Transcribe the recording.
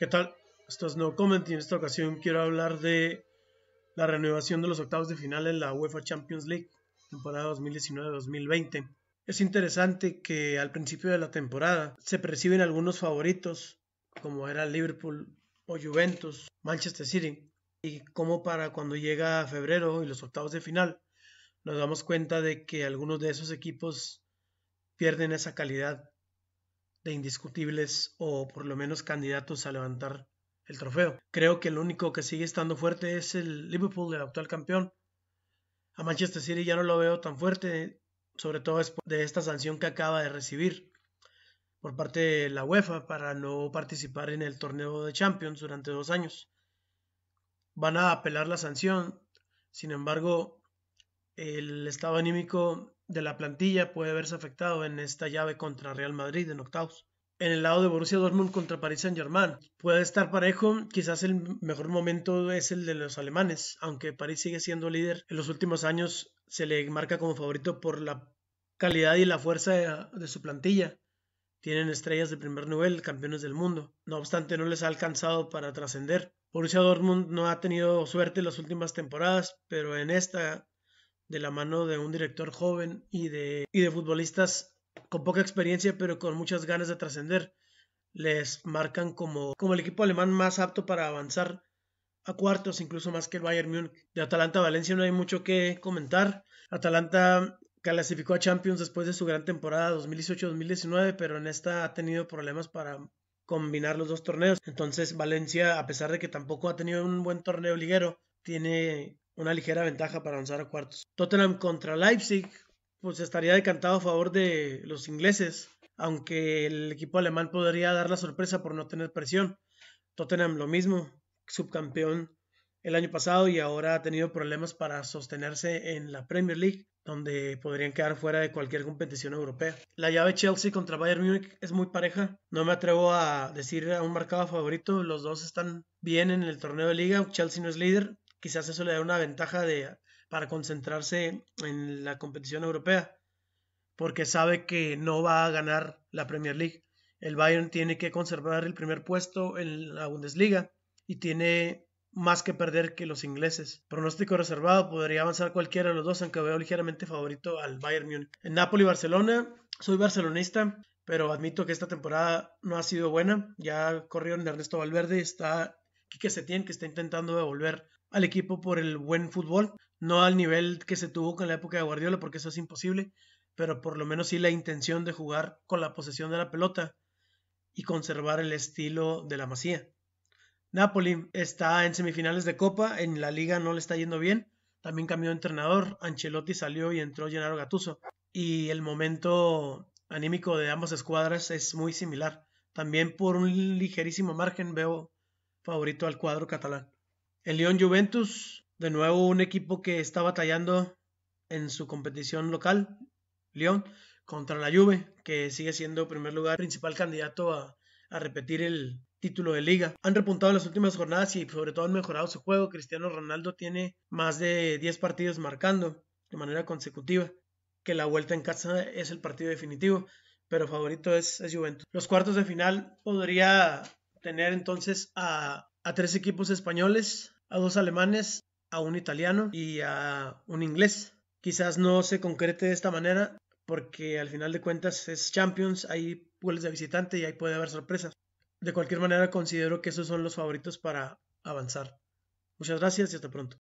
¿Qué tal? Esto es No Comment y en esta ocasión quiero hablar de la renovación de los octavos de final en la UEFA Champions League, temporada 2019-2020. Es interesante que al principio de la temporada se perciben algunos favoritos, como era Liverpool o Juventus, Manchester City, y como para cuando llega febrero y los octavos de final, nos damos cuenta de que algunos de esos equipos pierden esa calidad de indiscutibles o por lo menos candidatos a levantar el trofeo. Creo que el único que sigue estando fuerte es el Liverpool, el actual campeón. A Manchester City ya no lo veo tan fuerte, sobre todo después de esta sanción que acaba de recibir por parte de la UEFA para no participar en el torneo de Champions durante dos años. Van a apelar la sanción, sin embargo, el estado anímico de la plantilla puede verse afectado en esta llave contra Real Madrid en octavos. En el lado de Borussia Dortmund contra Paris Saint-Germain puede estar parejo, quizás el mejor momento es el de los alemanes, aunque París sigue siendo líder. En los últimos años se le marca como favorito por la calidad y la fuerza de, de su plantilla. Tienen estrellas de primer nivel, campeones del mundo. No obstante, no les ha alcanzado para trascender. Borussia Dortmund no ha tenido suerte en las últimas temporadas, pero en esta de la mano de un director joven y de, y de futbolistas con poca experiencia pero con muchas ganas de trascender. Les marcan como, como el equipo alemán más apto para avanzar a cuartos, incluso más que el Bayern Múnich. De Atalanta Valencia no hay mucho que comentar. Atalanta clasificó a Champions después de su gran temporada 2018-2019, pero en esta ha tenido problemas para combinar los dos torneos. Entonces Valencia, a pesar de que tampoco ha tenido un buen torneo liguero, tiene una ligera ventaja para avanzar a cuartos. Tottenham contra Leipzig, pues estaría decantado a favor de los ingleses, aunque el equipo alemán podría dar la sorpresa por no tener presión. Tottenham lo mismo, subcampeón el año pasado y ahora ha tenido problemas para sostenerse en la Premier League, donde podrían quedar fuera de cualquier competición europea. La llave Chelsea contra Bayern Múnich es muy pareja. No me atrevo a decir a un marcado favorito. Los dos están bien en el torneo de liga. Chelsea no es líder, quizás eso le da una ventaja de, para concentrarse en la competición europea, porque sabe que no va a ganar la Premier League. El Bayern tiene que conservar el primer puesto en la Bundesliga y tiene más que perder que los ingleses. Pronóstico reservado, podría avanzar cualquiera de los dos, aunque veo ligeramente favorito al Bayern Múnich. En Napoli, Barcelona, soy barcelonista, pero admito que esta temporada no ha sido buena. Ya corrieron Ernesto Valverde, está Quique Setién, que está intentando devolver al equipo por el buen fútbol, no al nivel que se tuvo con la época de Guardiola, porque eso es imposible, pero por lo menos sí la intención de jugar con la posesión de la pelota y conservar el estilo de la masía. Napoli está en semifinales de Copa, en la liga no le está yendo bien, también cambió de entrenador, Ancelotti salió y entró Gennaro Gattuso y el momento anímico de ambas escuadras es muy similar. También por un ligerísimo margen veo favorito al cuadro catalán. El Lyon Juventus, de nuevo un equipo que está batallando en su competición local, Lyon, contra la Juve, que sigue siendo primer lugar principal candidato a, repetir el título de liga. Han repuntado en las últimas jornadas y sobre todo han mejorado su juego. Cristiano Ronaldo tiene más de 10 partidos marcando de manera consecutiva, que la vuelta en casa es el partido definitivo, pero favorito es, es Juventus. Los cuartos de final podría tener entonces a a tres equipos españoles, a dos alemanes, a un italiano y a un inglés. Quizás no se concrete de esta manera porque al final de cuentas es Champions, hay goles de visitante y ahí puede haber sorpresas. De cualquier manera considero que esos son los favoritos para avanzar. Muchas gracias y hasta pronto.